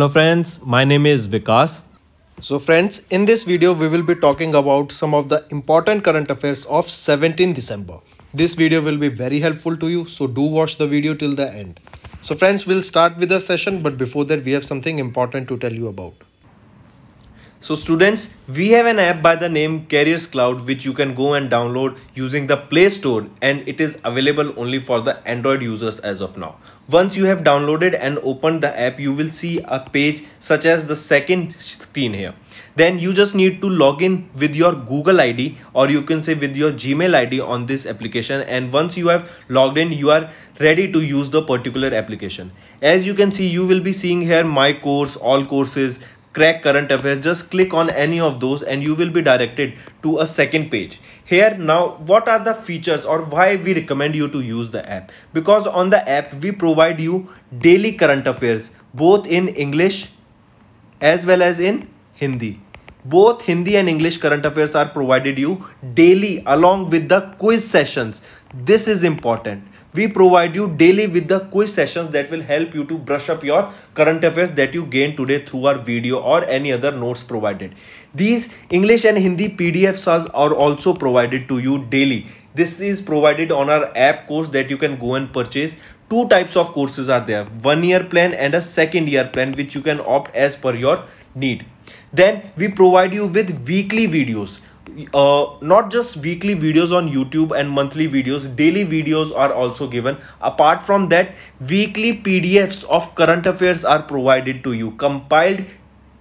Hello friends, my name is Vikas. So friends, in this video we will be talking about some of the important current affairs of 17 December. This video will be very helpful to you, so do watch the video till the end. So friends, we'll start with the session, but before that we have something important to tell you about. So students, we have an app by the name Carriers Cloud which you can go and download using the Play Store and it is available only for the Android users as of now. Once you have downloaded and opened the app, you will see a page such as the second screen here. Then you just need to log in with your Google ID or you can say with your Gmail ID on this application. And once you have logged in, you are ready to use the particular application. As you can see, you will be seeing here my course, all courses, crack current affairs just click on any of those and you will be directed to a second page here now what are the features or why we recommend you to use the app because on the app we provide you daily current affairs both in english as well as in hindi both hindi and english current affairs are provided you daily along with the quiz sessions this is important we provide you daily with the quiz sessions that will help you to brush up your current affairs that you gain today through our video or any other notes provided. These English and Hindi PDFs are also provided to you daily. This is provided on our app course that you can go and purchase. Two types of courses are there, one year plan and a second year plan which you can opt as per your need. Then we provide you with weekly videos uh, not just weekly videos on YouTube and monthly videos, daily videos are also given. Apart from that, weekly PDFs of current affairs are provided to you. Compiled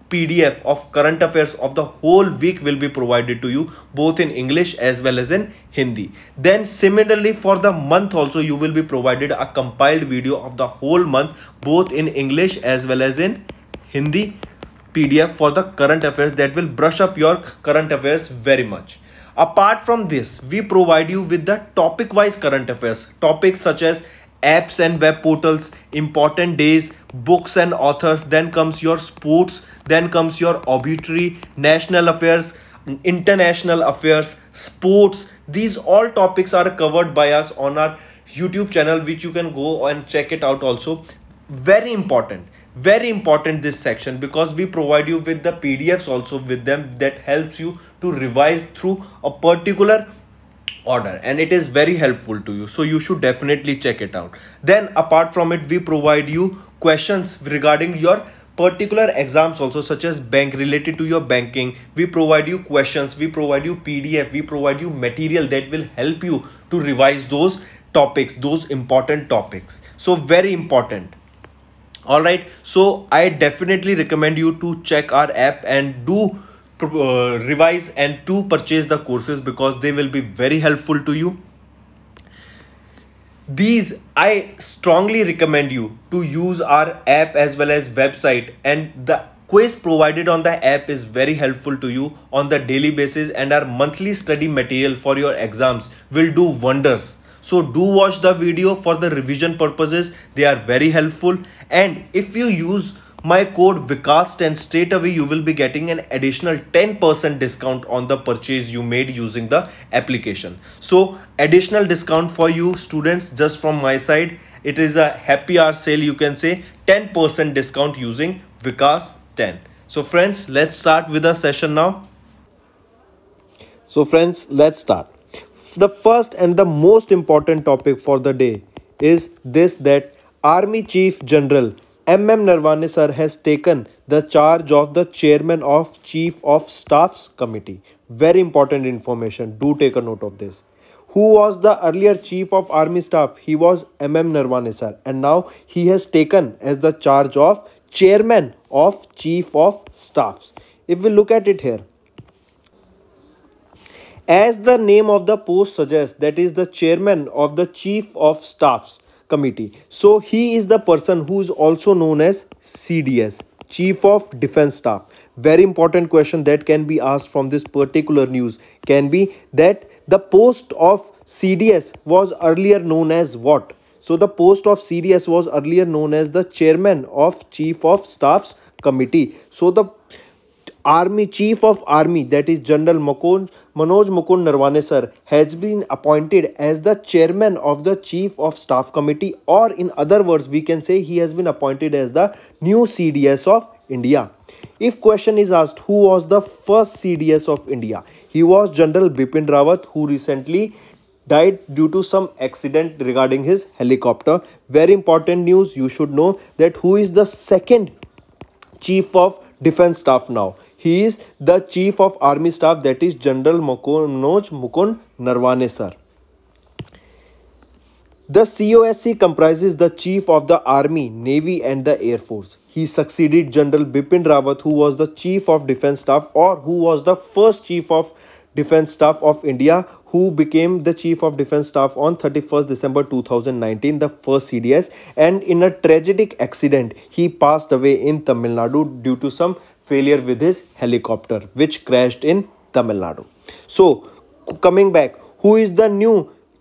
PDF of current affairs of the whole week will be provided to you both in English as well as in Hindi. Then similarly for the month also you will be provided a compiled video of the whole month both in English as well as in Hindi PDF for the current affairs that will brush up your current affairs very much. Apart from this, we provide you with the topic wise current affairs, topics such as apps and web portals, important days, books and authors, then comes your sports, then comes your obituary, national affairs, international affairs, sports. These all topics are covered by us on our YouTube channel, which you can go and check it out also. Very important very important this section because we provide you with the pdfs also with them that helps you to revise through a particular order and it is very helpful to you so you should definitely check it out then apart from it we provide you questions regarding your particular exams also such as bank related to your banking we provide you questions we provide you pdf we provide you material that will help you to revise those topics those important topics so very important all right so i definitely recommend you to check our app and do uh, revise and to purchase the courses because they will be very helpful to you these i strongly recommend you to use our app as well as website and the quiz provided on the app is very helpful to you on the daily basis and our monthly study material for your exams will do wonders so do watch the video for the revision purposes. They are very helpful. And if you use my code vikas 10 straight away, you will be getting an additional 10% discount on the purchase you made using the application. So additional discount for you students just from my side. It is a happy hour sale you can say 10% discount using vikas 10 So friends, let's start with the session now. So friends, let's start the first and the most important topic for the day is this that Army Chief General M.M. Narwane sir has taken the charge of the chairman of Chief of Staff's committee. Very important information. Do take a note of this. Who was the earlier Chief of Army Staff? He was M.M. Narwane sir. And now he has taken as the charge of chairman of Chief of Staffs. If we look at it here, as the name of the post suggests, that is the chairman of the chief of staffs committee. So he is the person who is also known as CDS, chief of defense staff. Very important question that can be asked from this particular news can be that the post of CDS was earlier known as what? So the post of CDS was earlier known as the chairman of chief of staffs committee. So the Army Chief of Army, that is General Mukund, Manoj Mukund Narwane sir, has been appointed as the chairman of the Chief of Staff Committee, or in other words, we can say he has been appointed as the new CDS of India. If question is asked, who was the first CDS of India? He was General Bipin Rawat, who recently died due to some accident regarding his helicopter. Very important news, you should know that who is the second Chief of Defense Staff now. He is the Chief of Army Staff that is General Manoj Mukund Narwane sir. The COSC comprises the Chief of the Army, Navy and the Air Force. He succeeded General Bipin Rawat who was the Chief of Defence Staff or who was the first Chief of Defence Staff of India who became the Chief of Defence Staff on 31st December 2019, the first CDS and in a tragic accident he passed away in Tamil Nadu due to some failure with his helicopter which crashed in Tamil Nadu. So coming back, who is the new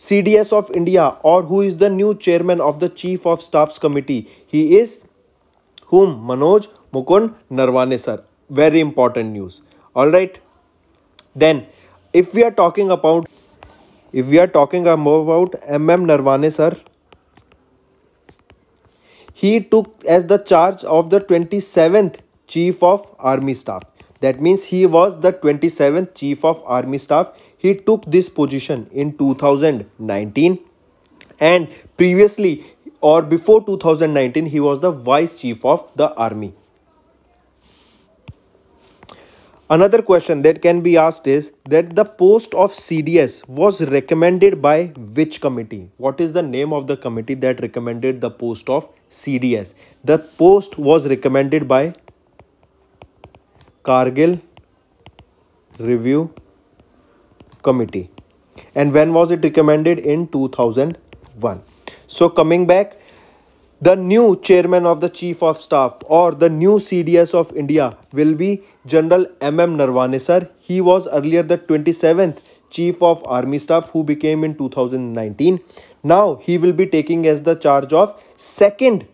CDS of India or who is the new chairman of the Chief of Staffs Committee? He is whom? Manoj Mukund Narwane sir. Very important news. Alright. Then if we are talking about if we are talking about MM Narwane sir, he took as the charge of the 27th Chief of Army Staff. That means he was the 27th Chief of Army Staff. He took this position in 2019 and previously or before 2019 he was the Vice Chief of the Army. Another question that can be asked is that the post of CDS was recommended by which committee? What is the name of the committee that recommended the post of CDS? The post was recommended by Cargill Review Committee. And when was it recommended? In 2001. So coming back, the new chairman of the chief of staff or the new cds of india will be general mm sir. he was earlier the 27th chief of army staff who became in 2019 now he will be taking as the charge of second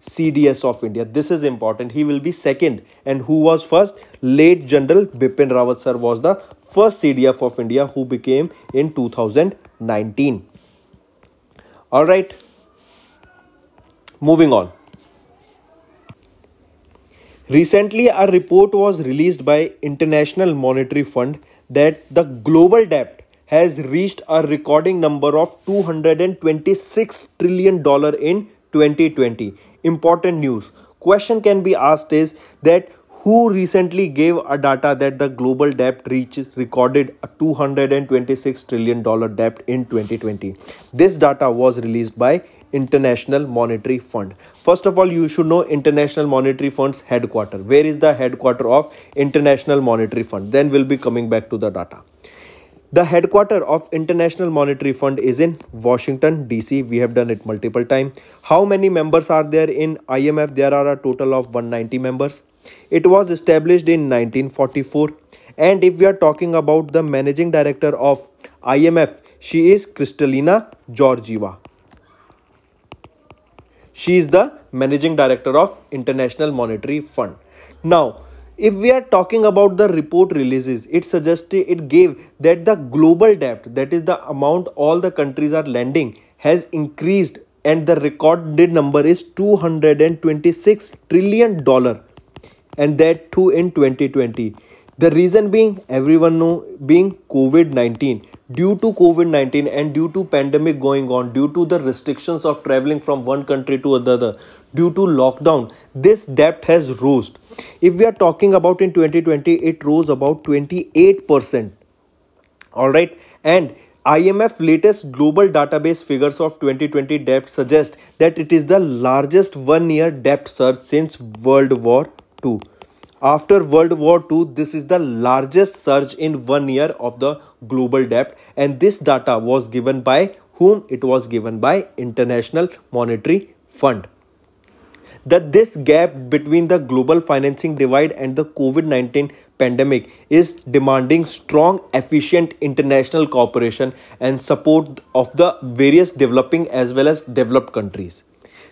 CDS of India. This is important. He will be second. And who was first? Late General Bipin Rawat sir was the first CDF of India who became in 2019. All right. Moving on. Recently, a report was released by International Monetary Fund that the global debt has reached a recording number of 226 trillion dollar in 2020 important news. Question can be asked is that who recently gave a data that the global debt reaches recorded a 226 trillion dollar debt in 2020 this data was released by international monetary fund first of all you should know international monetary fund's headquarter where is the headquarter of international monetary fund then we'll be coming back to the data the headquarter of International Monetary Fund is in Washington DC. We have done it multiple times. How many members are there in IMF? There are a total of 190 members. It was established in 1944. And if we are talking about the managing director of IMF, she is Kristalina Georgieva. She is the managing director of International Monetary Fund. Now, if we are talking about the report releases, it suggested it gave that the global debt, that is the amount all the countries are lending, has increased and the recorded number is 226 trillion dollar and that too in 2020 the reason being everyone know being covid-19 due to covid-19 and due to pandemic going on due to the restrictions of traveling from one country to another due to lockdown this debt has rose if we are talking about in 2020 it rose about 28% all right and IMF latest global database figures of 2020 debt suggest that it is the largest one year debt surge since World War II after World War II, this is the largest surge in one year of the global debt and this data was given by whom? It was given by International Monetary Fund that this gap between the global financing divide and the COVID-19 pandemic is demanding strong, efficient international cooperation and support of the various developing as well as developed countries.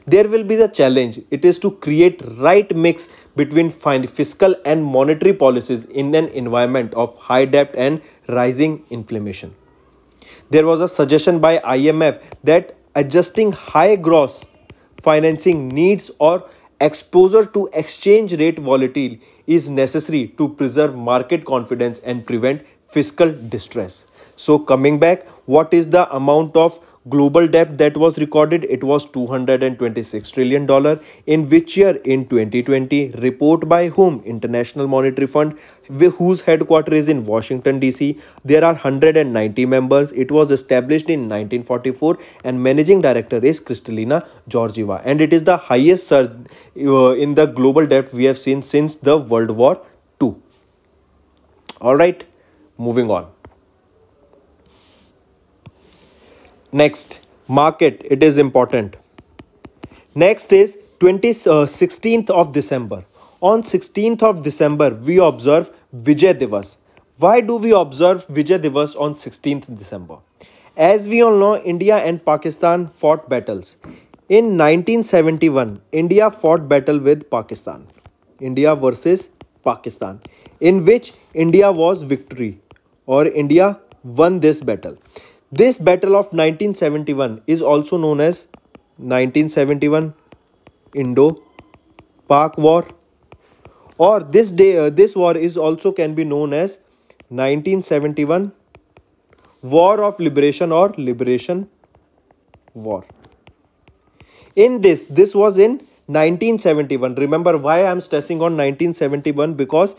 There will be the challenge. It is to create right mix between fiscal and monetary policies in an environment of high debt and rising inflation. There was a suggestion by IMF that adjusting high gross financing needs or exposure to exchange rate volatility is necessary to preserve market confidence and prevent fiscal distress. So coming back, what is the amount of global debt that was recorded it was 226 trillion dollar in which year in 2020 report by whom international monetary fund whose headquarters is in washington dc there are 190 members it was established in 1944 and managing director is kristalina georgieva and it is the highest surge uh, in the global debt we have seen since the world war ii all right moving on Next, market, it is important. Next is 16th uh, of December. On 16th of December, we observe Vijay Divas. Why do we observe Vijay Divas on 16th December? As we all know, India and Pakistan fought battles. In 1971, India fought battle with Pakistan. India versus Pakistan. In which India was victory or India won this battle. This Battle of 1971 is also known as 1971 Indo-Pak War or this day uh, this war is also can be known as 1971 War of Liberation or Liberation War. In this, this was in 1971. Remember why I am stressing on 1971 because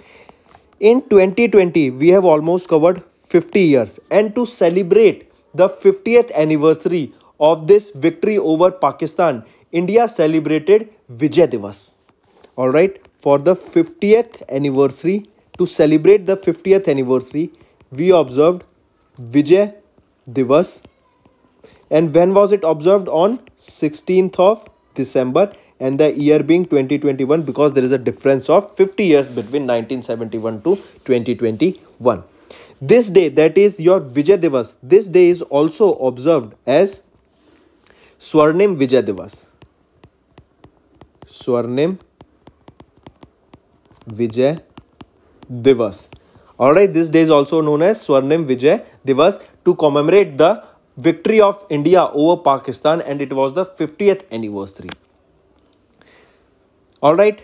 in 2020 we have almost covered 50 years and to celebrate the 50th anniversary of this victory over Pakistan, India celebrated Vijay Divas. All right, for the 50th anniversary, to celebrate the 50th anniversary, we observed Vijay Divas. And when was it observed? On 16th of December and the year being 2021 because there is a difference of 50 years between 1971 to 2021. This day, that is your Vijay Divas, this day is also observed as Swarnim Vijay Divas. Swarnim Vijay Devas. Alright, this day is also known as Swarnim Vijay Devas to commemorate the victory of India over Pakistan and it was the 50th anniversary. Alright.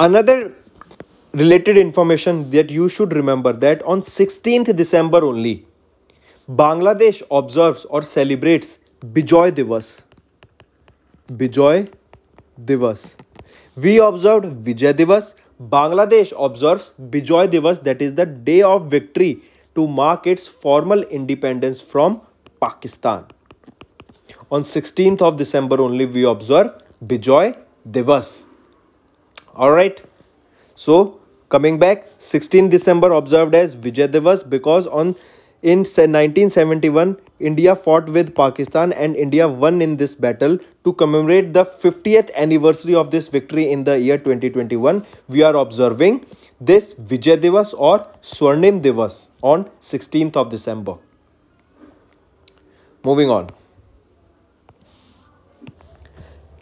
Another related information that you should remember that on 16th December only, Bangladesh observes or celebrates Bijoy Divas. Bijoy Divas. We observed Vijay Divas. Bangladesh observes Bijoy Divas that is the day of victory to mark its formal independence from Pakistan. On 16th of December only we observe Bijoy Divas. Alright. So Coming back, 16 December observed as Vijay Divas because on in 1971, India fought with Pakistan and India won in this battle. To commemorate the 50th anniversary of this victory in the year 2021, we are observing this Vijay Divas or Swarnim Devas on 16th of December. Moving on.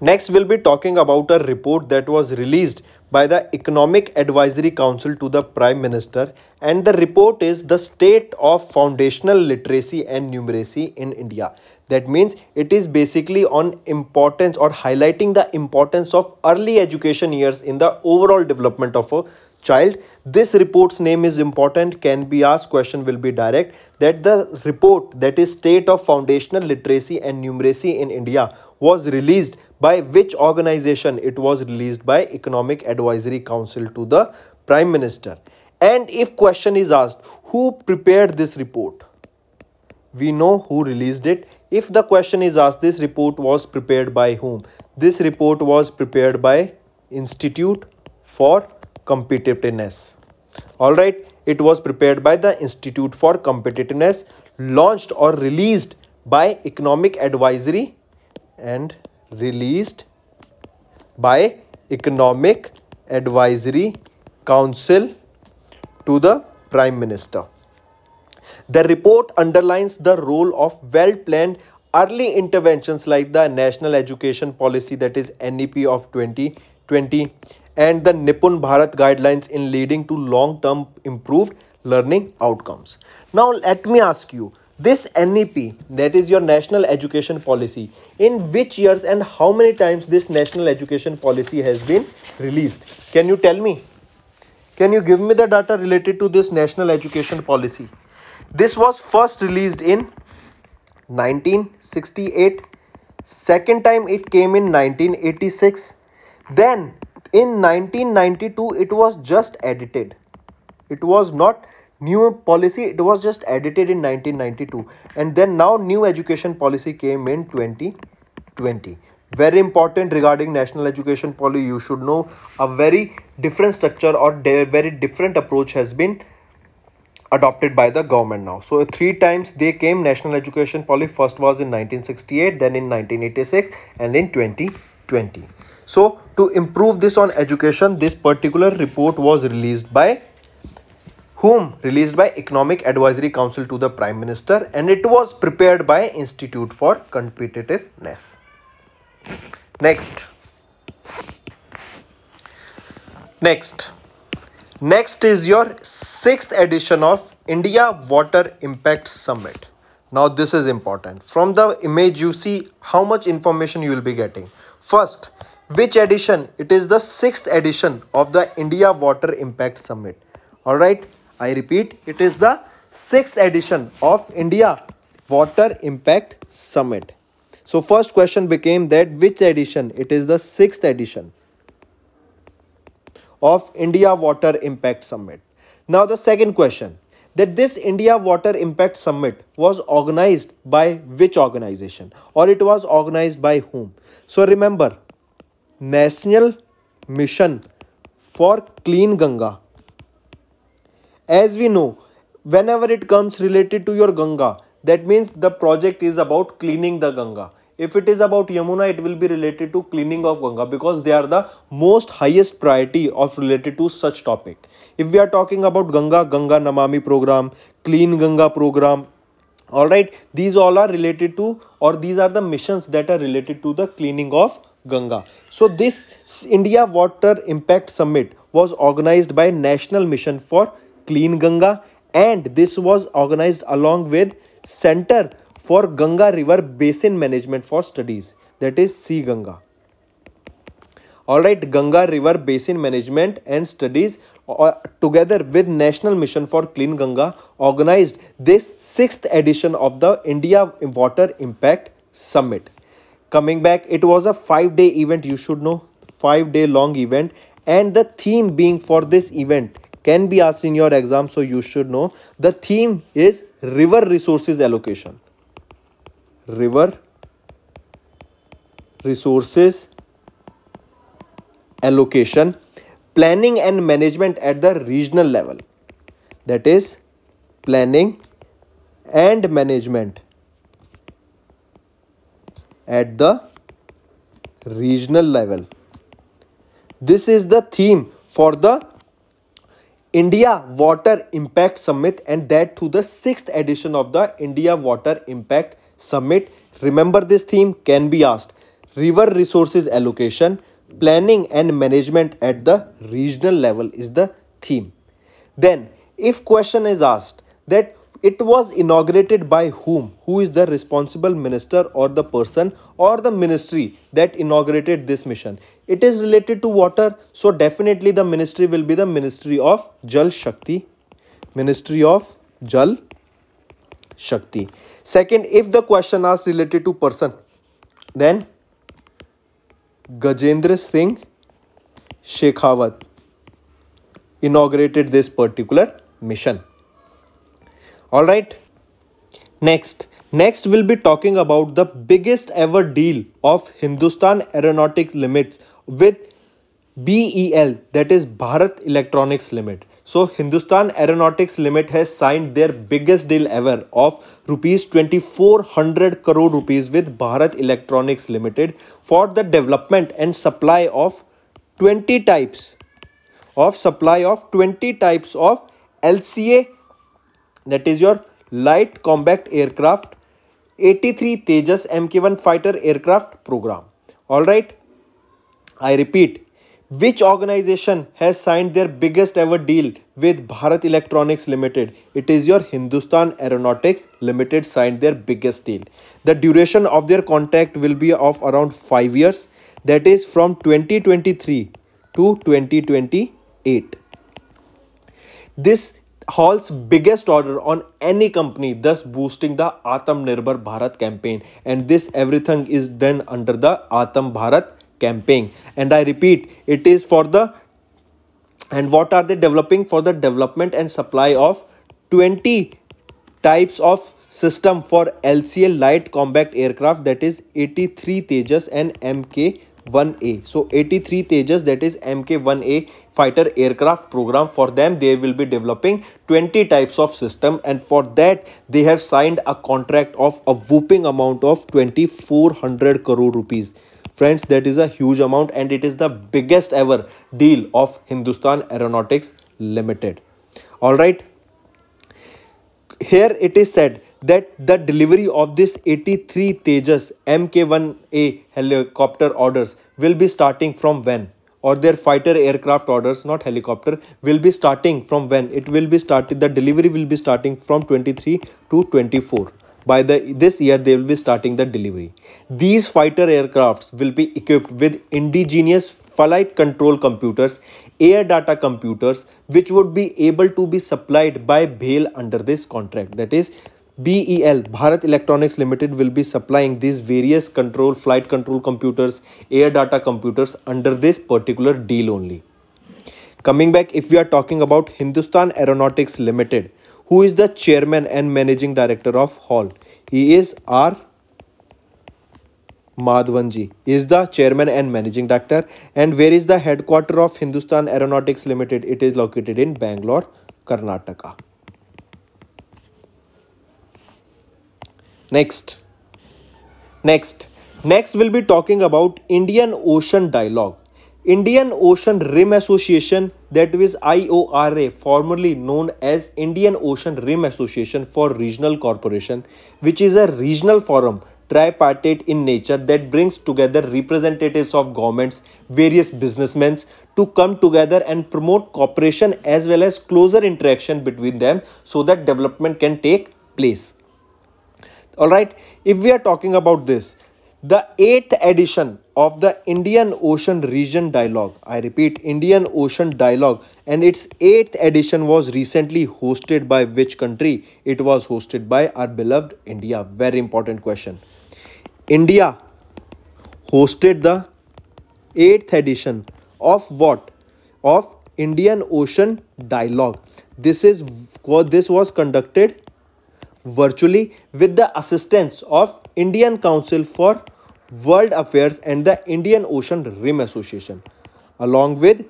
Next, we'll be talking about a report that was released by the Economic Advisory Council to the Prime Minister and the report is the state of foundational literacy and numeracy in India. That means it is basically on importance or highlighting the importance of early education years in the overall development of a child. This report's name is important, can be asked, question will be direct. That the report that is state of foundational literacy and numeracy in India was released by which organization? It was released by Economic Advisory Council to the Prime Minister. And if question is asked, who prepared this report? We know who released it. If the question is asked, this report was prepared by whom? This report was prepared by Institute for Competitiveness. Alright, it was prepared by the Institute for Competitiveness, launched or released by Economic Advisory and released by Economic Advisory Council to the Prime Minister. The report underlines the role of well-planned early interventions like the National Education Policy that is NEP of 2020 and the Nipun Bharat guidelines in leading to long-term improved learning outcomes. Now let me ask you, this NEP, that is your National Education Policy, in which years and how many times this National Education Policy has been released? Can you tell me? Can you give me the data related to this National Education Policy? This was first released in 1968. Second time it came in 1986. Then in 1992 it was just edited. It was not new policy it was just edited in 1992 and then now new education policy came in 2020 very important regarding national education policy you should know a very different structure or very different approach has been adopted by the government now so three times they came national education policy first was in 1968 then in 1986 and in 2020 so to improve this on education this particular report was released by whom released by Economic Advisory Council to the Prime Minister and it was prepared by Institute for Competitiveness. Next. Next. Next is your sixth edition of India Water Impact Summit. Now this is important. From the image you see how much information you will be getting. First, which edition? It is the sixth edition of the India Water Impact Summit. Alright, I repeat, it is the sixth edition of India Water Impact Summit. So first question became that which edition? It is the sixth edition of India Water Impact Summit. Now the second question that this India Water Impact Summit was organized by which organization or it was organized by whom? So remember National Mission for Clean Ganga as we know, whenever it comes related to your Ganga, that means the project is about cleaning the Ganga. If it is about Yamuna, it will be related to cleaning of Ganga because they are the most highest priority of related to such topic. If we are talking about Ganga, Ganga Namami program, Clean Ganga program, all right, these all are related to or these are the missions that are related to the cleaning of Ganga. So this India Water Impact Summit was organized by National Mission for Clean Ganga and this was organized along with Center for Ganga River Basin Management for Studies that is C Ganga. Alright, Ganga River Basin Management and Studies uh, together with National Mission for Clean Ganga organized this sixth edition of the India Water Impact Summit. Coming back, it was a five-day event you should know, five-day long event and the theme being for this event can be asked in your exam so you should know the theme is river resources allocation river resources allocation planning and management at the regional level that is planning and management at the regional level this is the theme for the India Water Impact Summit and that through the sixth edition of the India Water Impact Summit. Remember this theme can be asked. River resources allocation, planning and management at the regional level is the theme. Then if question is asked that it was inaugurated by whom? Who is the responsible minister or the person or the ministry that inaugurated this mission? It is related to water. So definitely the ministry will be the Ministry of Jal Shakti. Ministry of Jal Shakti. Second, if the question asks related to person, then Gajendra Singh Shekhawat inaugurated this particular mission all right next next we'll be talking about the biggest ever deal of hindustan aeronautics limits with bel that is bharat electronics limit so hindustan aeronautics limit has signed their biggest deal ever of rupees 2400 crore rupees with bharat electronics limited for the development and supply of 20 types of supply of 20 types of lca that is your light combat aircraft 83 Tejas Mk1 fighter aircraft program. Alright, I repeat, which organization has signed their biggest ever deal with Bharat Electronics Limited? It is your Hindustan Aeronautics Limited signed their biggest deal. The duration of their contract will be of around 5 years that is from 2023 to 2028. This Hall's biggest order on any company, thus boosting the Atmanirbhar Bharat campaign. And this everything is done under the Atam Bharat campaign. And I repeat, it is for the and what are they developing for the development and supply of 20 types of system for LCL light combat aircraft that is 83 Tejas and MK 1A. So 83 Tejas that is MK-1A fighter aircraft program for them they will be developing 20 types of system and for that they have signed a contract of a whooping amount of 2400 crore rupees. Friends that is a huge amount and it is the biggest ever deal of Hindustan Aeronautics Limited. Alright. Here it is said that the delivery of this 83 Tejas Mk1A helicopter orders will be starting from when? or their fighter aircraft orders not helicopter will be starting from when it will be started the delivery will be starting from 23 to 24 by the this year they will be starting the delivery these fighter aircrafts will be equipped with indigenous flight control computers air data computers which would be able to be supplied by bail under this contract that is BEL, Bharat Electronics Limited will be supplying these various control, flight control computers, air data computers under this particular deal only. Coming back, if we are talking about Hindustan Aeronautics Limited, who is the chairman and managing director of Hall? He is R. Madhvanji is the chairman and managing director. And where is the headquarter of Hindustan Aeronautics Limited? It is located in Bangalore, Karnataka. Next. Next. Next, we'll be talking about Indian Ocean Dialogue. Indian Ocean Rim Association that is IORA formerly known as Indian Ocean Rim Association for Regional Corporation which is a regional forum tripartite in nature that brings together representatives of governments various businessmen to come together and promote cooperation as well as closer interaction between them so that development can take place all right if we are talking about this the eighth edition of the indian ocean region dialogue i repeat indian ocean dialogue and its eighth edition was recently hosted by which country it was hosted by our beloved india very important question india hosted the eighth edition of what of indian ocean dialogue this is this was conducted virtually with the assistance of Indian Council for World Affairs and the Indian Ocean Rim Association along with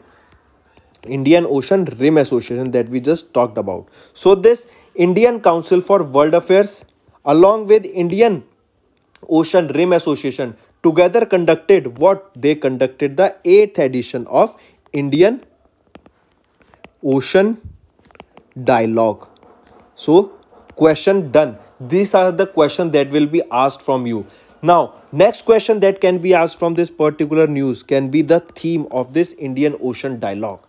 Indian Ocean Rim Association that we just talked about. So this Indian Council for World Affairs along with Indian Ocean Rim Association together conducted what they conducted the 8th edition of Indian Ocean Dialogue. So question done these are the question that will be asked from you now next question that can be asked from this particular news can be the theme of this indian ocean dialogue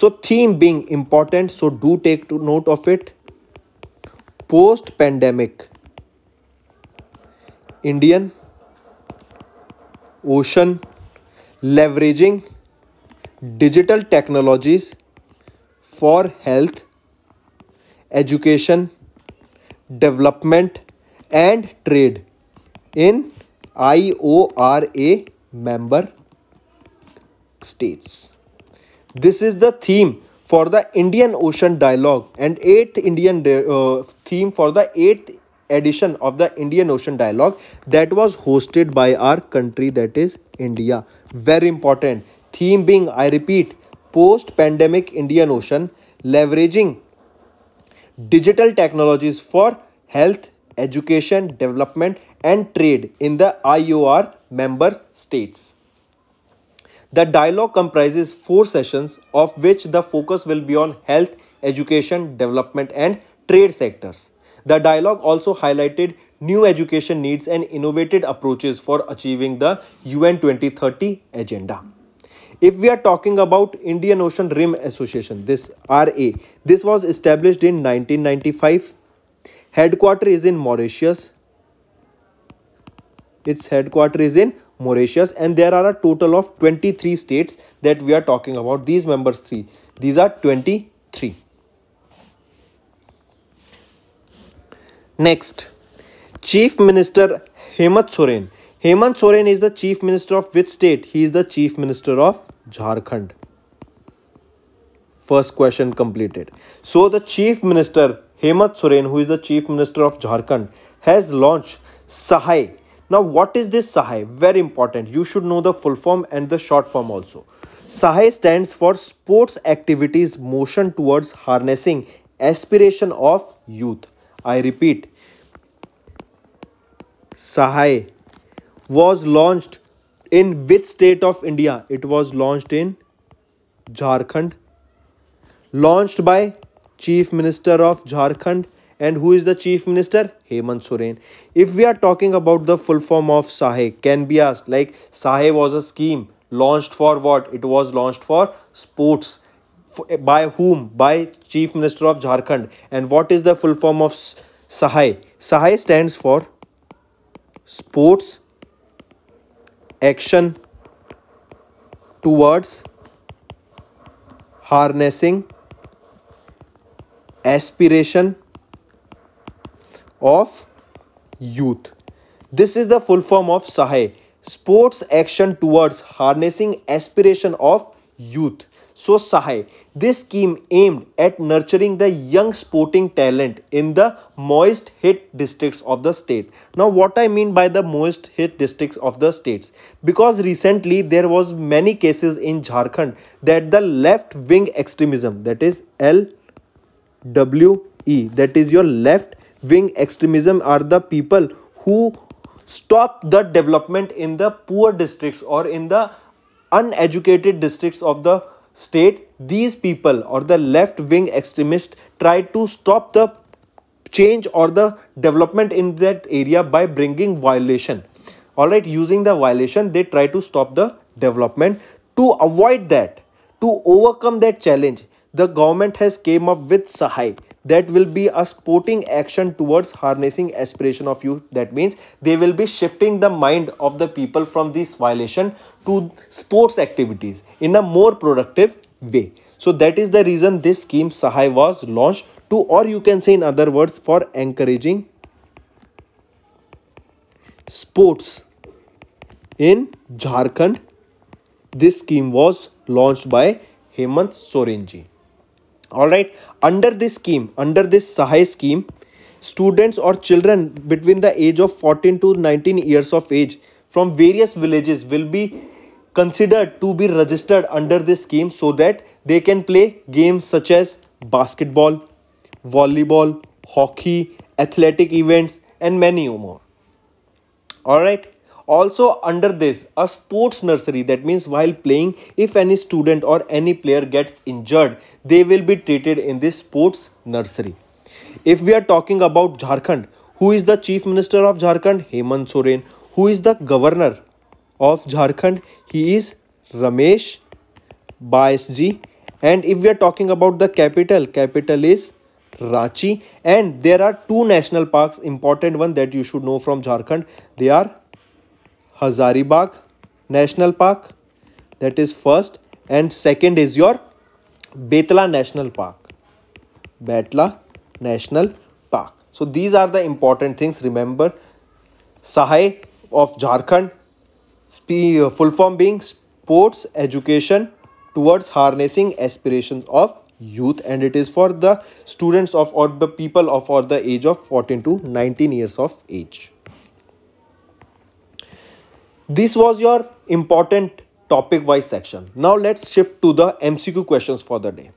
so theme being important so do take note of it post pandemic indian ocean leveraging digital technologies for health education development and trade in IORA member states. This is the theme for the Indian Ocean Dialogue and 8th Indian uh, theme for the 8th edition of the Indian Ocean Dialogue that was hosted by our country that is India. Very important. Theme being, I repeat, post-pandemic Indian Ocean, leveraging digital technologies for health, education, development and trade in the IOR member states. The dialogue comprises four sessions of which the focus will be on health, education, development and trade sectors. The dialogue also highlighted new education needs and innovative approaches for achieving the UN 2030 agenda. If we are talking about Indian Ocean Rim Association, this RA, this was established in 1995. Headquarter is in Mauritius. Its headquarter is in Mauritius and there are a total of 23 states that we are talking about. These members three, these are 23. Next, Chief Minister Hemant Soren Hemant Soren is the chief minister of which state? He is the chief minister of Jharkhand. First question completed. So the chief minister Hemant Soren who is the chief minister of Jharkhand has launched Sahay. Now what is this Sahay? Very important. You should know the full form and the short form also. Sahay stands for Sports Activities Motion Towards Harnessing Aspiration of Youth. I repeat, Sahay was launched in which state of India? It was launched in Jharkhand. Launched by Chief Minister of Jharkhand. And who is the Chief Minister? Hemant Soren. If we are talking about the full form of SAHE, can be asked like SAHE was a scheme launched for what? It was launched for sports. By whom? By Chief Minister of Jharkhand. And what is the full form of SAHE? SAHE stands for Sports action towards harnessing aspiration of youth. This is the full form of Sahay. Sports action towards harnessing aspiration of youth. So Sahay. This scheme aimed at nurturing the young sporting talent in the moist hit districts of the state. Now what I mean by the moist hit districts of the states because recently there was many cases in Jharkhand that the left wing extremism that is LWE that is your left wing extremism are the people who stop the development in the poor districts or in the uneducated districts of the state these people or the left wing extremists try to stop the change or the development in that area by bringing violation all right using the violation they try to stop the development to avoid that to overcome that challenge the government has came up with sahai that will be a sporting action towards harnessing aspiration of youth that means they will be shifting the mind of the people from this violation to sports activities in a more productive way. So that is the reason this scheme Sahay was launched to or you can say in other words for encouraging sports in Jharkhand. This scheme was launched by Hemant Sorenji. Alright, under this scheme, under this Sahay scheme, students or children between the age of 14 to 19 years of age from various villages will be considered to be registered under this scheme so that they can play games such as basketball, volleyball, hockey, athletic events and many more. Alright. Also under this a sports nursery that means while playing if any student or any player gets injured they will be treated in this sports nursery. If we are talking about Jharkhand who is the chief minister of Jharkhand? Hemant Soren. Who is the governor? of Jharkhand. He is Ramesh Baisji. And if we are talking about the capital, capital is Ranchi. And there are two national parks, important one that you should know from Jharkhand. They are Hazaribagh National Park, that is first. And second is your Betla National Park. Betla National Park. So these are the important things. Remember, Sahai of Jharkhand uh, full form being sports education towards harnessing aspirations of youth and it is for the students of or the people of or the age of 14 to 19 years of age. This was your important topic wise section. Now let's shift to the MCQ questions for the day.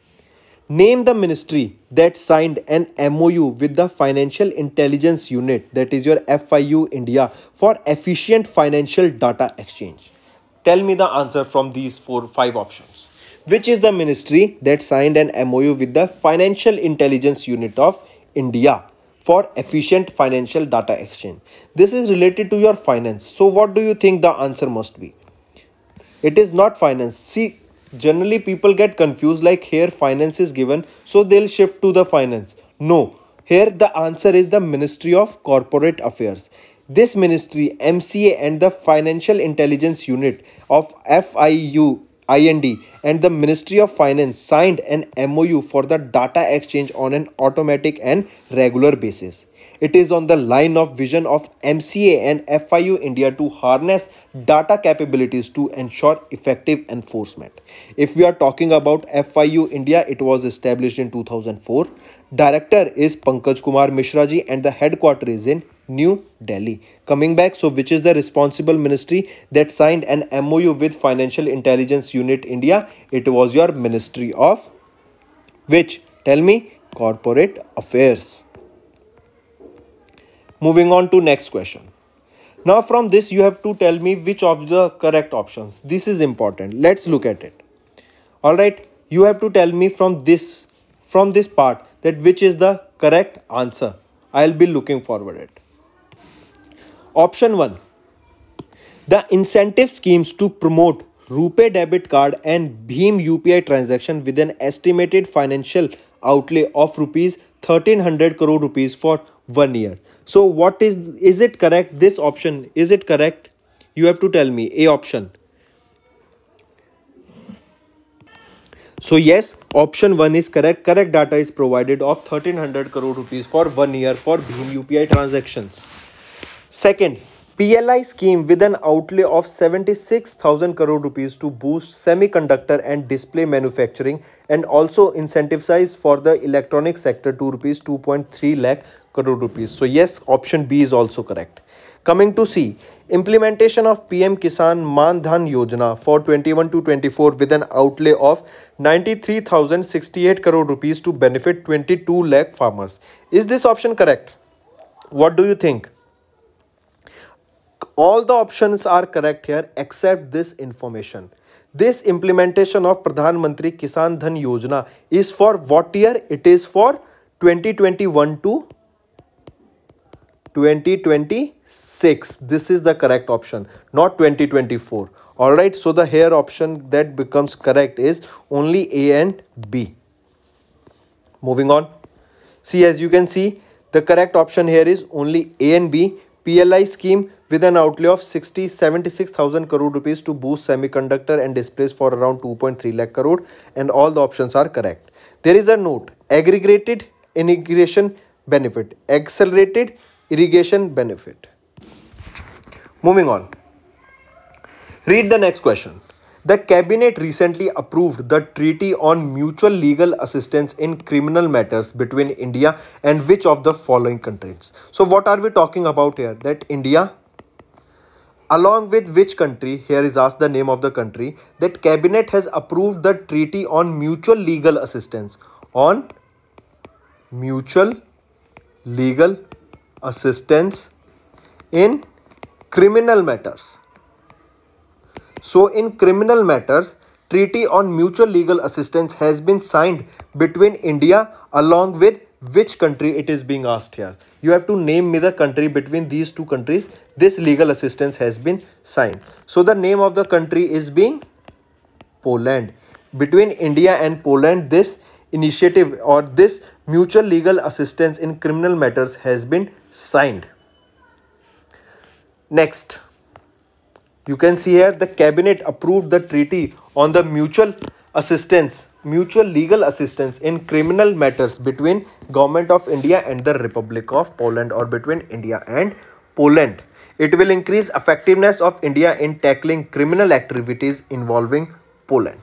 Name the ministry that signed an MOU with the Financial Intelligence Unit, that is your FIU India, for efficient financial data exchange. Tell me the answer from these four, five options. Which is the ministry that signed an MOU with the Financial Intelligence Unit of India for efficient financial data exchange? This is related to your finance. So what do you think the answer must be? It is not finance. See, generally people get confused like here finance is given so they'll shift to the finance no here the answer is the ministry of corporate affairs this ministry mca and the financial intelligence unit of fiu IND and the Ministry of Finance signed an MOU for the data exchange on an automatic and regular basis. It is on the line of vision of MCA and FIU India to harness data capabilities to ensure effective enforcement. If we are talking about FIU India, it was established in 2004. Director is Pankaj Kumar Mishraji, and the headquarters is in New Delhi. Coming back, so which is the responsible ministry that signed an MOU with Financial Intelligence Unit India? It was your Ministry of which? Tell me, Corporate Affairs. Moving on to next question. Now from this you have to tell me which of the correct options. This is important. Let's look at it. Alright, you have to tell me from this, from this part that which is the correct answer. I'll be looking forward it. Option 1. The incentive schemes to promote Rupee debit card and Bhim UPI transaction with an estimated financial outlay of rupees 1300 crore rupees for one year so what is is it correct this option is it correct you have to tell me a option so yes option 1 is correct correct data is provided of 1300 crore rupees for one year for bhim upi transactions second PLI scheme with an outlay of 76,000 crore rupees to boost semiconductor and display manufacturing and also incentivize for the electronic sector to rupees 2.3 lakh crore rupees. So yes, option B is also correct. Coming to C, implementation of PM Kisan Mandhan Yojana for 21 to 24 with an outlay of 93,068 crore rupees to benefit 22 lakh farmers. Is this option correct? What do you think? All the options are correct here except this information. This implementation of Pradhan Mantri Kisan Dhan Yojana is for what year? It is for 2021 to 2026 this is the correct option not 2024 all right so the here option that becomes correct is only a and b moving on see as you can see the correct option here is only a and b pli scheme with an outlay of 60 76000 crore rupees to boost semiconductor and displays for around 2.3 lakh crore and all the options are correct there is a note aggregated integration benefit accelerated irrigation benefit. Moving on. Read the next question. The cabinet recently approved the treaty on mutual legal assistance in criminal matters between India and which of the following countries. So what are we talking about here? That India along with which country here is asked the name of the country that cabinet has approved the treaty on mutual legal assistance on mutual legal assistance in criminal matters. So in criminal matters, treaty on mutual legal assistance has been signed between India along with which country it is being asked here. You have to name me the country between these two countries. This legal assistance has been signed. So the name of the country is being Poland. Between India and Poland, this initiative or this mutual legal assistance in criminal matters has been signed. Next, you can see here the cabinet approved the treaty on the mutual assistance, mutual legal assistance in criminal matters between government of India and the Republic of Poland or between India and Poland. It will increase effectiveness of India in tackling criminal activities involving Poland.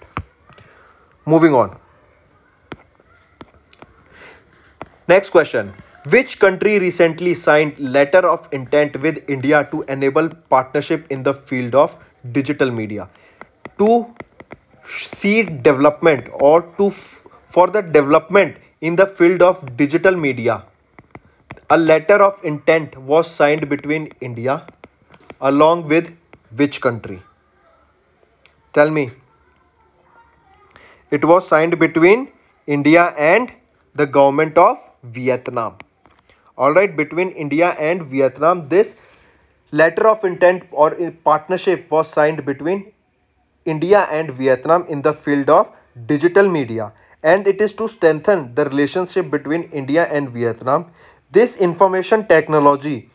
Moving on. Next question. Which country recently signed letter of intent with India to enable partnership in the field of digital media? To seed development or to for the development in the field of digital media. A letter of intent was signed between India along with which country? Tell me. It was signed between India and the government of Vietnam. Alright, between India and Vietnam, this letter of intent or partnership was signed between India and Vietnam in the field of digital media and it is to strengthen the relationship between India and Vietnam. This information technology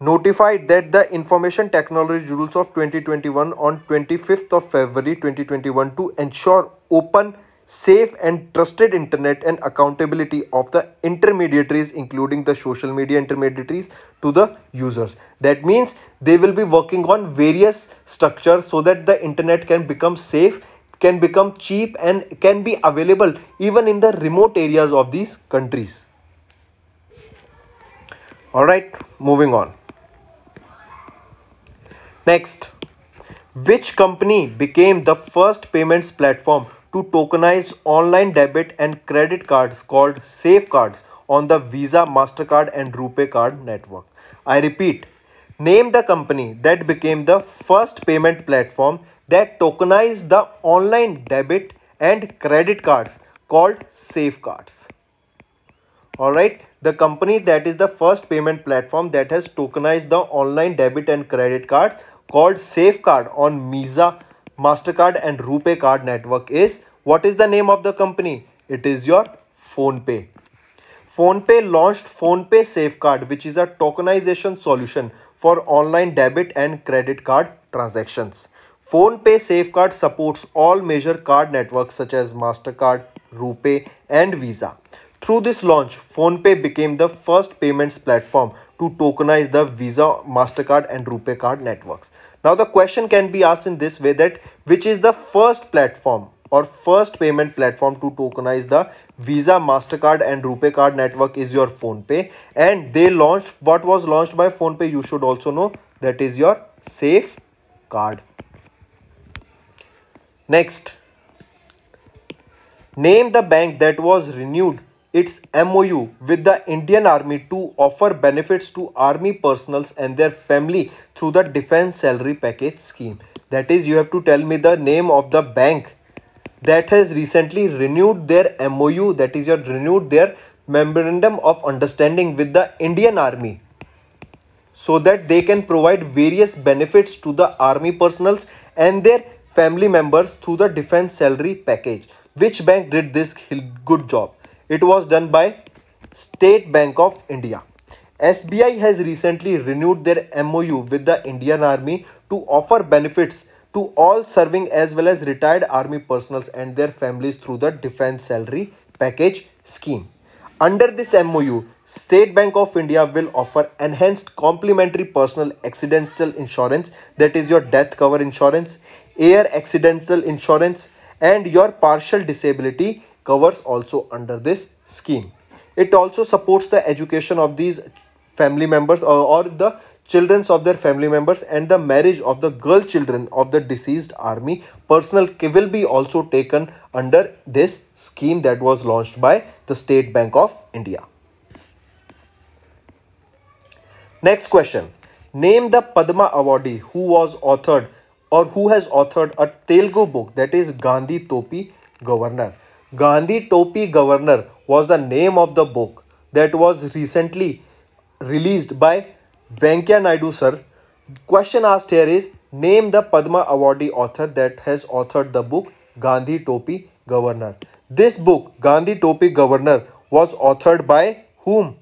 notified that the information technology rules of 2021 on 25th of February 2021 to ensure open safe and trusted internet and accountability of the intermediaries including the social media intermediaries to the users that means they will be working on various structures so that the internet can become safe can become cheap and can be available even in the remote areas of these countries all right moving on next which company became the first payments platform to tokenize online debit and credit cards called safecards on the Visa, MasterCard and RuPay card network. I repeat, name the company that became the first payment platform that tokenized the online debit and credit cards called safecards. Alright, the company that is the first payment platform that has tokenized the online debit and credit card called SafeCard on Visa, MasterCard and RuPay card network is what is the name of the company? It is your PhonePay. PhonePay launched PhonePay Safeguard which is a tokenization solution for online debit and credit card transactions. PhonePay Safeguard supports all major card networks such as MasterCard, RuPay and Visa. Through this launch, PhonePay became the first payments platform to tokenize the Visa, MasterCard and RuPay card networks. Now the question can be asked in this way that which is the first platform or first payment platform to tokenize the Visa, MasterCard and RuPay card network is your PhonePe and they launched what was launched by PhonePe you should also know that is your safe card. Next, name the bank that was renewed its MOU with the Indian Army to offer benefits to army personals and their family through the defense salary package scheme. That is, you have to tell me the name of the bank that has recently renewed their MOU, that is, your renewed their memorandum of understanding with the Indian Army so that they can provide various benefits to the army personals and their family members through the defense salary package. Which bank did this good job? It was done by State Bank of India. SBI has recently renewed their MOU with the Indian Army to offer benefits to all serving as well as retired army personals and their families through the defense salary package scheme. Under this MOU, State Bank of India will offer enhanced complementary personal accidental insurance that is your death cover insurance, air accidental insurance and your partial disability covers also under this scheme. It also supports the education of these family members or, uh, or the children of their family members and the marriage of the girl children of the deceased army Personal will be also taken under this scheme that was launched by the State Bank of India. Next question. Name the Padma awardee who was authored or who has authored a Telugu book that is Gandhi Topi Governor. Gandhi Topi Governor was the name of the book that was recently released by Venkya Naidu sir. Question asked here is name the Padma awardee author that has authored the book Gandhi Topi Governor. This book Gandhi Topi Governor was authored by whom?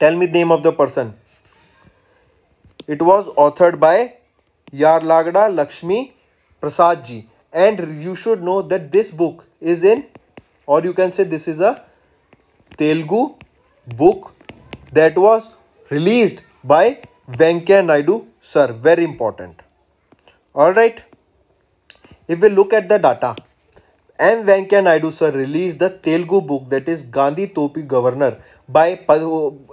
Tell me the name of the person. It was authored by Yarlagda Lakshmi Prasad ji and you should know that this book is in or you can say this is a Telugu book that was released by Venkaya Naidu sir very important all right if we look at the data M. Venkaya Naidu sir released the Telugu book that is Gandhi Topi Governor by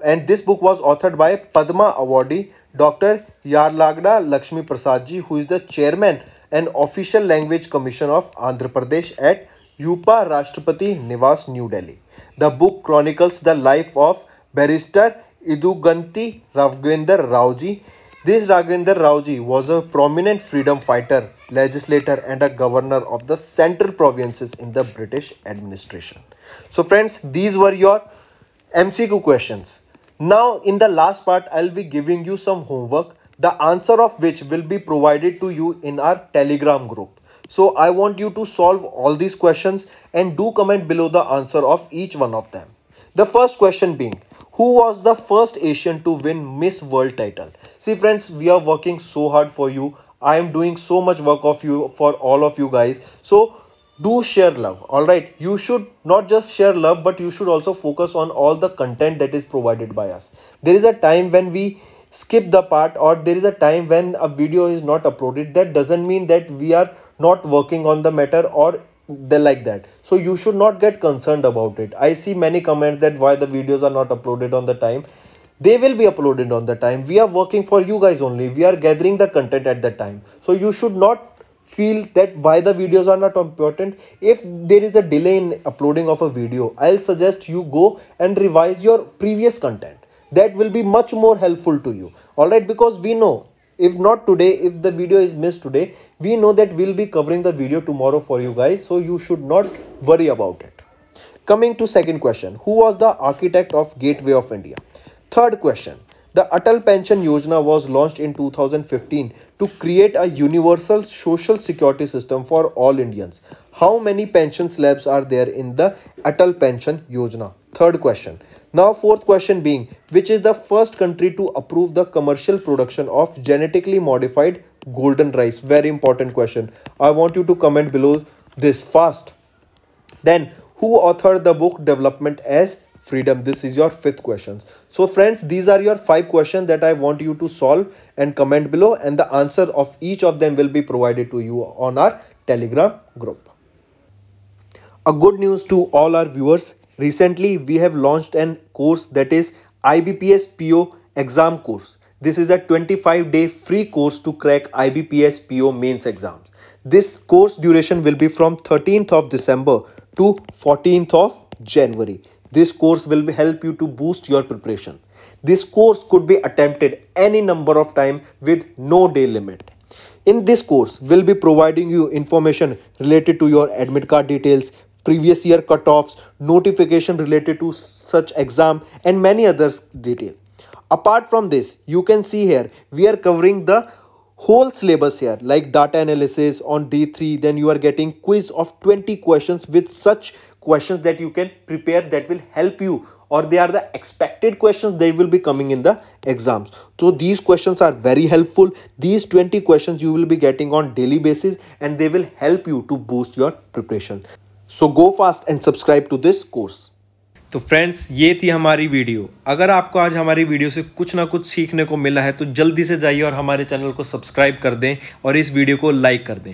and this book was authored by Padma awardee Dr. Yarlagda Lakshmi Prasadji, who is the chairman and official language commission of Andhra Pradesh at Yupa Rashtrapati Nivas, New Delhi. The book chronicles the life of barrister Iduganti Raghavendra Raoji. This Raghavendra Raoji was a prominent freedom fighter, legislator and a governor of the central provinces in the British administration. So friends, these were your MCQ questions. Now in the last part, I'll be giving you some homework, the answer of which will be provided to you in our telegram group. So I want you to solve all these questions and do comment below the answer of each one of them. The first question being, who was the first Asian to win Miss World title? See friends, we are working so hard for you. I am doing so much work of you for all of you guys. So do share love all right you should not just share love but you should also focus on all the content that is provided by us there is a time when we skip the part or there is a time when a video is not uploaded that doesn't mean that we are not working on the matter or they like that so you should not get concerned about it i see many comments that why the videos are not uploaded on the time they will be uploaded on the time we are working for you guys only we are gathering the content at the time so you should not feel that why the videos are not important if there is a delay in uploading of a video i'll suggest you go and revise your previous content that will be much more helpful to you all right because we know if not today if the video is missed today we know that we'll be covering the video tomorrow for you guys so you should not worry about it coming to second question who was the architect of gateway of india third question the atal pension yojana was launched in 2015 to create a universal social security system for all indians how many pension slabs are there in the Atal Pension Yojana? Third question. Now fourth question being, which is the first country to approve the commercial production of genetically modified golden rice? Very important question. I want you to comment below this fast. Then, who authored the book Development as Freedom? This is your fifth question. So friends, these are your five questions that I want you to solve and comment below and the answer of each of them will be provided to you on our Telegram group. A good news to all our viewers. Recently, we have launched an course that is IBPS PO exam course. This is a 25 day free course to crack IBPS PO mains exams. This course duration will be from 13th of December to 14th of January. This course will help you to boost your preparation. This course could be attempted any number of time with no day limit. In this course, we'll be providing you information related to your admit card details, previous year cut-offs, notification related to such exam and many others detail. Apart from this, you can see here, we are covering the whole syllabus here like data analysis on day 3 then you are getting quiz of 20 questions with such questions that you can prepare that will help you or they are the expected questions they will be coming in the exams so these questions are very helpful these 20 questions you will be getting on daily basis and they will help you to boost your preparation so go fast and subscribe to this course तो friends ये थी हमारी video अगर आपको आज हमारी video से कुछ ना कुछ सीखने को मिला है तो जल्दी से जाइए और हमारे चैनल को सब्सक्राइब कर दें और इस वीडियो को लाइक कर दें